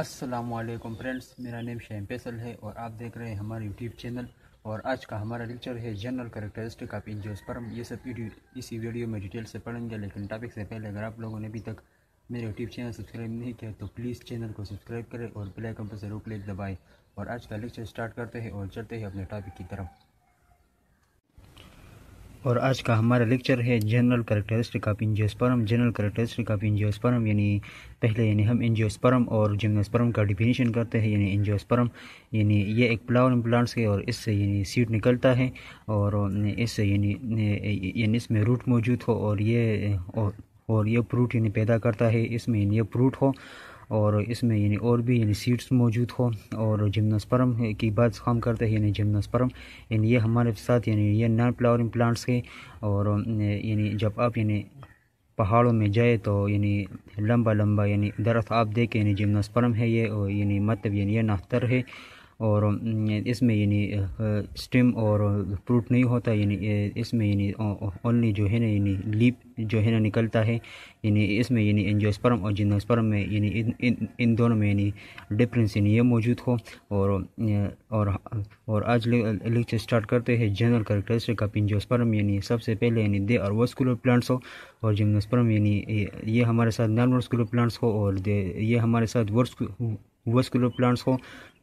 Aslam friends मेरा name शैम फैसल है और आप देख रहे हैं हमारे यूट्यूब चैनल और आज का हमारा लेक्चर है जनरल करेक्टरिस्टिक ऑफ एंजियोस्पर्म ये सब वीडियो इसी वीडियो में डिटेल से पढ़ेंगे लेकिन टॉपिक से पहले अगर आप लोगों ने अभी तक मेरे यूट्यूब चैनल सब्सक्राइब नहीं किया तो प्लीज़ चैनल को सब्सक्राइब करें और बेल आइकन पर ज़रूर क्लिक दबाएं और आज का लेक्चर स्टार्ट करते हैं और चलते हैं अपने टॉपिक की तरफ और आज का हमारा लेक्चर है general characteristic of angiosperm general characteristic of angiosperm यानी पहले यानी हम एंजियोस्पर्म और जिम्नोस्पर्म का डिफिनीशन करते हैं यानी एंजियोस्पर्म यानी ये एक फ्लावर प्लांट्स है और इससे यानी सीड निकलता है और इससे यानी यानी इसमें रूट मौजूद हो और ये और, ये फ्रूट यानी पैदा करता है इसमें ये फ्रूट हो और इसमें यानी और भी यानी सीड्स मौजूद हो और जिम्नास्परम की बात हम करते हैं यानी जिम्नास्परम यानी ये हमारे साथ यानी ये नॉन फ्लावरिंग प्लांट्स के और यानी जब आप यानी पहाड़ों में जाए तो यानी लंबा लंबा यानी दरअसल आप देखें यानी जिम्नास्परम है ये और यानी मतलब यानी ये नाहतर है और इसमें यानी स्टेम और फ्रूट नहीं होता यानी इसमें यानी ओनली जो है ना यानी लीप जो है ना निकलता है यानी इसमें यानी एनजियोस्पर्म और जिम्नोस्पर्म में यानी इन, इन दोनों में यानी डिफरेंस यानी ये मौजूद हो और और और आज लेक्चर स्टार्ट करते हैं जनरल करेक्टरिस्टिक ऑफ एनजियोस्पर्म यानी सबसे पहले यानी दे और वस्कुलर प्लांट्स हो और जिमनोस्पर्म यानी ये हमारे साथ नॉन वर्स्कुलर प्लांट्स हो और ये हमारे साथ वर्स वस्कुलर प्लांट्स हो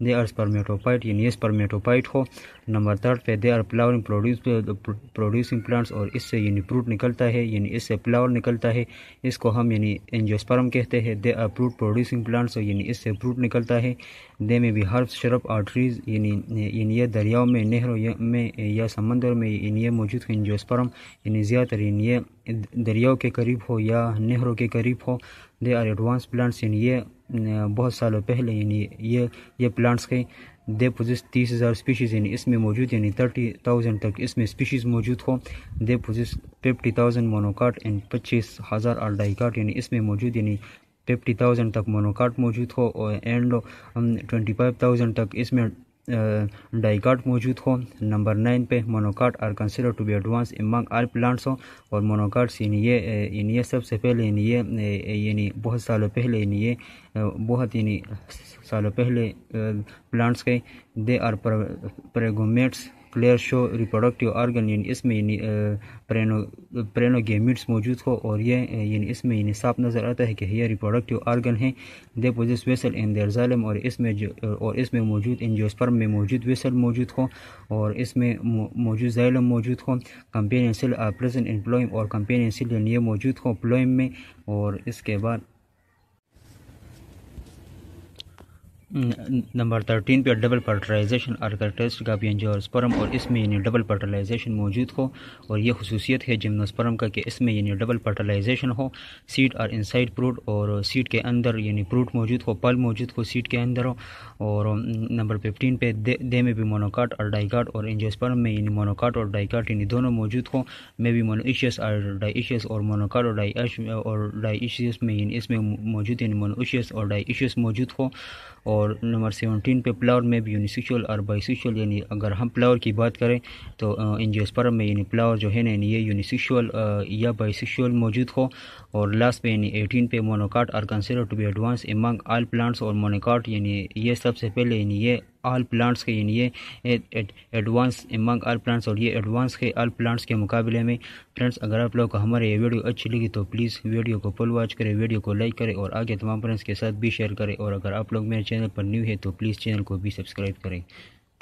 दे आर स्पर्मेटोपाइट यानी ये स्पर्मेटोपाइट हो नंबर थर्ड पे they are flowering produce producing plants और इससे यानी फ्रूट निकलता है यानी इससे फ्लावर निकलता है इसको हम यानी एंजियोस्पर्म कहते हैं they are fruit producing plants और यानी इससे फ्रूट निकलता है दे में भी हर्ब्स शरप और यानी यानी ये दरियाओं में नहरों में या समंदर में इन ये मौजूद है एंजियोस्पर्म यानी ज़्यादातर इन ये दरियाओं के करीब हो या नहरों के करीब हो दे आर एडवांस प्लांट्स यानी ये बहुत सालों पहले यानी ये ये प्लांट्स के दे पोजिस तीस हज़ार स्पीशीज़ यानी इसमें मौजूद यानी थर्टी थाउजेंड तक इसमें स्पीशीज़ मौजूद हो they possess fifty thousand monocot and पच्चीस हज़ार और कार्ट यानी इसमें मौजूद यानी फिफ्टी थाउजेंड तक मोनोकाट मौजूद हो एंड ट्वेंटी फाइव थाउजेंड तक इसमें डाइकार्ड मौजूद हो नंबर नाइन पे monocot are considered to be advance among all plants हो और मोनोकार्ड्स इन ये इन ये सबसे पहले इन ये यानी बहुत सालों पहले इन ये बहुत यानी सालों पहले प्लांट्स के दे आर प्रेगोमेट्स क्लियर शो रिप्रोडक्टिव ऑर्गन यानी इसमें यानी प्रेनो प्रेनोगेमिट्स मौजूद हो और ये यानी इसमें यानी साफ नज़र आता है कि यह रिप्रोडक्टिव ऑर्गन है दे पोजिस वेसल इन देर ज़ालम और इसमें जो और इसमें मौजूद इन स्पर्म में मौजूद वेसल मौजूद हो और इसमें मौजूद ज़ालम मौजूद हो कंपेनियन सेल इन प्लोइम और कंपेनियन यानी ये मौजूद हो प्लोइम में और इसके बाद नंबर थर्टीन पे डबल फर्टिलाइजेशन टेस्ट का भी एंजियोस्पर्म और इसमें यानी डबल फर्टिलाइजेशन मौजूद हो और यह खसूसियत है जिम्नोस्पर्म का कि इसमें यानी डबल फर्टिलाइजेशन हो सीड और इनसाइड प्रूट और सीड के अंदर यानी प्रूट मौजूद हो पल मौजूद हो सीड के अंदर हो और नंबर फिफ्टीन पे दे, दे में भी मोनोकाट और डाइकाट और एंजियोस्पर्म में यानी मोनोकाट और डाइकाट यानी दोनों मौजूद हो मे बी मोनोशियस और डाइशियस और मोनोकाट और डाइश और डाइशियस में यानी इसमें मौजूद यानी मोनोशियस और डाइशियस मौजूद हो और और नंबर सेवनटीन पे प्लावर में भी यूनिसेक्चुअल और बाइसेक्शुअल यानी अगर हम प्लावर की बात करें तो इंजियोस्पर्म में यानी प्लावर जो है ना यानी ये यूनिसेक्चुअल या बाइसेक्शुअल मौजूद हो और लास्ट पे यानी एटीन पे monocot are considered to be advance among all plants और मोनोकाट यानी ये सबसे पहले यानी ये आल प्लांट्स के यानी ये एडवांस एमंग आल प्लांट्स और ये एडवांस के आल प्लांट्स के मुकाबले में फ्रेंड्स अगर आप लोग को हमारे ये वीडियो अच्छी लगी तो प्लीज़ वीडियो को फुल वॉच करें वीडियो को लाइक करें और आगे तमाम फ्रेंड्स के साथ भी शेयर करें और अगर आप लोग मेरे चैनल पर न्यू है तो प्लीज़ चैनल को भी सब्सक्राइब करें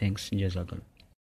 थैंक्स जजाकल्ला